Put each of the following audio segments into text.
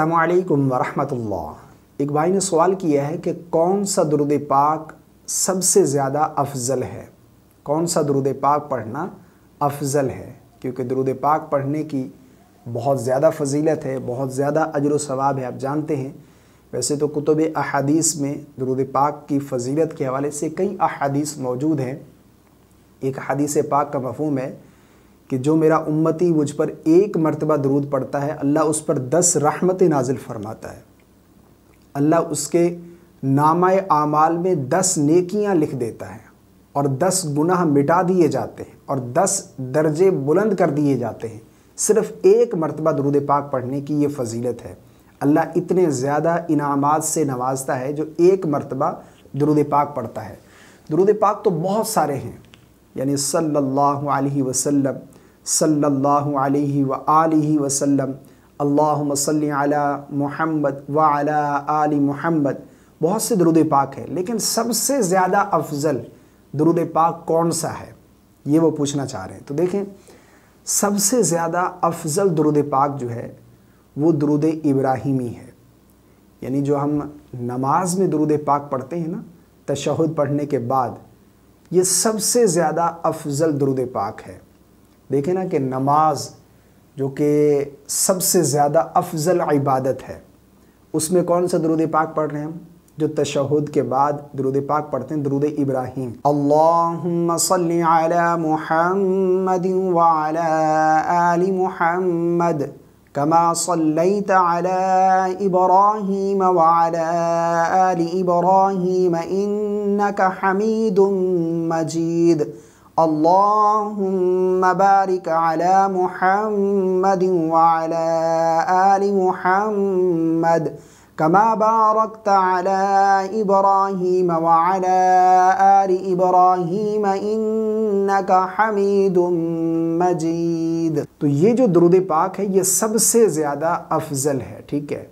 असलकम वरहमतुल्ला एक भाई ने सवाल किया है कि कौन सा दरुद पाक सबसे ज़्यादा अफजल है कौन सा दुरुद पाक पढ़ना अफजल है क्योंकि दुरुद पाक पढ़ने की बहुत ज़्यादा फजीलत है बहुत ज़्यादा अजर सवाब है आप जानते हैं वैसे तो कुतुब अहादीस में दरुद पाक की फजीलत के हवाले से कई अहादीस मौजूद हैं एक हदीस पाक का मफहम है कि जो मेरा उम्मती मुझ पर एक मरतबा दरूद पड़ता है अल्लाह उस पर दस रहमत नाजिल फरमाता है अल्लाह उसके नामा आमाल में दस नेकियां लिख देता है और दस गुनाह मिटा दिए जाते हैं और दस दर्जे बुलंद कर दिए जाते हैं सिर्फ एक मरतबा दरूद पाक पढ़ने की ये फजीलत है अल्लाह इतने ज़्यादा इनामात से नवाजता है जो एक मरतबा दरूद पाक पढ़ता है दरूद पाक तो बहुत सारे हैं यानी सल्लल्लाहु अलैहि वसल्लम सल्ला अलैहि व आलिहि अला मुहम्मद व अला आलि बहुत से दरुद पाक है लेकिन सबसे ज़्यादा अफजल दरुद पाक कौन सा है ये वो पूछना चाह रहे हैं तो देखें सबसे ज़्यादा अफजल दरुद पाक जो है वो दरुद इब्राहिमी है यानी जो हम नमाज में दरुद पाक पढ़ते हैं ना तशहद पढ़ने के बाद ये सबसे ज़्यादा अफजल दरुद पाक है देखें ना कि नमाज जो कि सबसे ज़्यादा अफजल इबादत है उसमें कौन सा दरूद पाक पढ़ रहे हैं हम जो तशहद के बाद दरूद पाक पढ़ते हैं दरूद इब्राहिम अल्लाह मोहम्मद आल कमा सल्लैत अला इब्राहिम व अला इब्राहिम इन्नका हमीदुम मजीद اللهم بارك على محمد وعلى آل محمد كما باركت على إبراهيم وعلى آل إبراهيم إنك حميد مجيد तो ये जो दरुद पाक है ये सबसे ज़्यादा अफजल है ठीक है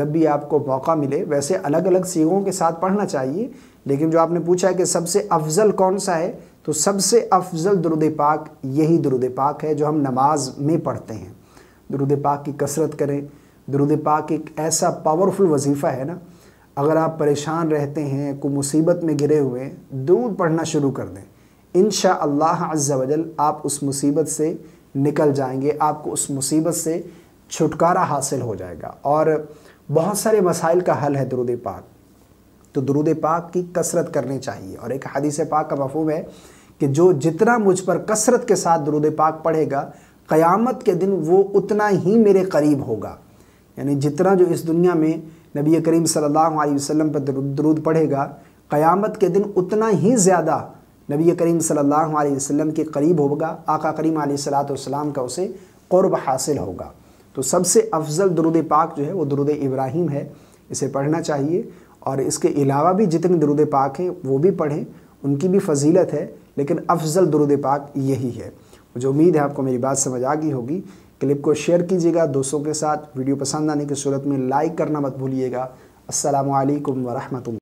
जब भी आपको मौका मिले वैसे अलग अलग सीगों के साथ पढ़ना चाहिए लेकिन जो आपने पूछा है कि सबसे अफजल कौन सा है तो सबसे अफजल दरुद पाक यही दरुद पाक है जो हम नमाज में पढ़ते हैं दरुद पाक की कसरत करें दरुद पाक एक ऐसा पावरफुल वजीफ़ा है ना अगर आप परेशान रहते हैं को मुसीबत में गिरे हुए दूर पढ़ना शुरू कर दें इन शजल आप उस मुसीबत से निकल जाएंगे आपको उस मुसीबत से छुटकारा हासिल हो जाएगा और बहुत सारे मसाइल का हल है दरुद पाक तो दरूद पाक की कसरत करनी चाहिए और एक हदीस पाक का मफहम है कि जो जितना मुझ पर कसरत के साथ दरूद पाक पढ़ेगा क़यामत के दिन वो उतना ही मेरे करीब होगा यानी जितना जो इस दुनिया में नबी करीम सल्लल्लाहु अलैहि वसल्लम पर दरूद पढ़ेगा क़यामत के दिन उतना ही ज़्यादा नबी करीम सल्लल्लाहु अलैहि वसल्लम के करीब होगा आका करीम सलाम का उसे क़ुरब हासिल होगा तो सबसे अफजल दरुद पाक जो है वो दरुद इब्राहिम है इसे पढ़ना चाहिए और इसके अलावा भी जितने दरुद पाक हैं वो भी पढ़ें उनकी भी फजीलत है लेकिन अफजल दरुद पाक यही है मुझे उम्मीद है आपको मेरी बात समझ आ गई होगी क्लिप को शेयर कीजिएगा दोस्तों के साथ वीडियो पसंद आने की सूरत में लाइक करना मत भूलिएगा असलकम वरहमत